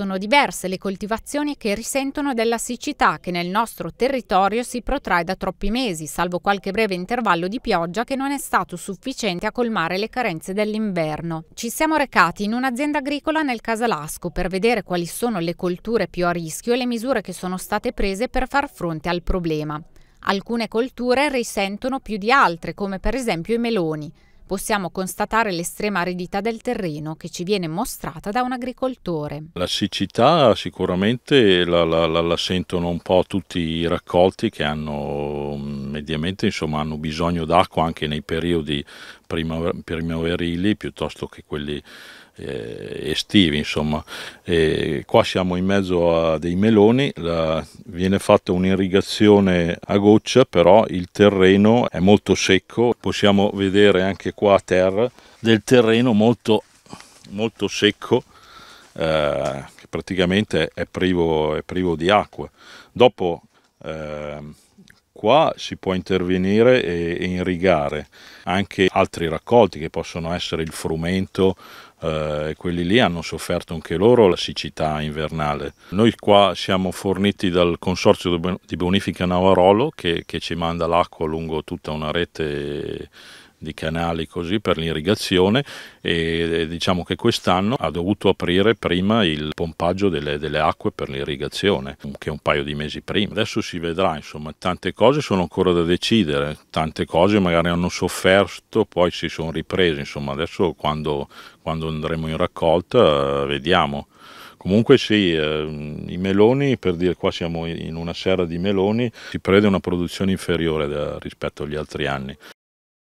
sono diverse le coltivazioni che risentono della siccità che nel nostro territorio si protrae da troppi mesi, salvo qualche breve intervallo di pioggia che non è stato sufficiente a colmare le carenze dell'inverno. Ci siamo recati in un'azienda agricola nel Casalasco per vedere quali sono le colture più a rischio e le misure che sono state prese per far fronte al problema. Alcune colture risentono più di altre, come per esempio i meloni possiamo constatare l'estrema aridità del terreno che ci viene mostrata da un agricoltore. La siccità sicuramente la, la, la, la sentono un po' tutti i raccolti che hanno mm, mediamente insomma, hanno bisogno d'acqua anche nei periodi primaverili piuttosto che quelli eh, estivi insomma e qua siamo in mezzo a dei meloni la, viene fatta un'irrigazione a goccia però il terreno è molto secco possiamo vedere anche qua a terra del terreno molto molto secco eh, che praticamente è privo, è privo di acqua dopo eh, qua si può intervenire e, e irrigare anche altri raccolti che possono essere il frumento eh, quelli lì hanno sofferto anche loro la siccità invernale. Noi qua siamo forniti dal consorzio di bonifica Navarolo che, che ci manda l'acqua lungo tutta una rete di canali così per l'irrigazione e eh, diciamo che quest'anno ha dovuto aprire prima il pompaggio delle, delle, acque per l'irrigazione che un paio di mesi prima adesso si vedrà insomma tante cose sono ancora da decidere tante cose magari hanno sofferto poi si sono riprese insomma adesso quando, quando andremo in raccolta eh, vediamo Comunque sì, eh, i meloni, per dire qua siamo in una serra di meloni, si prevede una produzione inferiore da, eh, rispetto agli altri anni.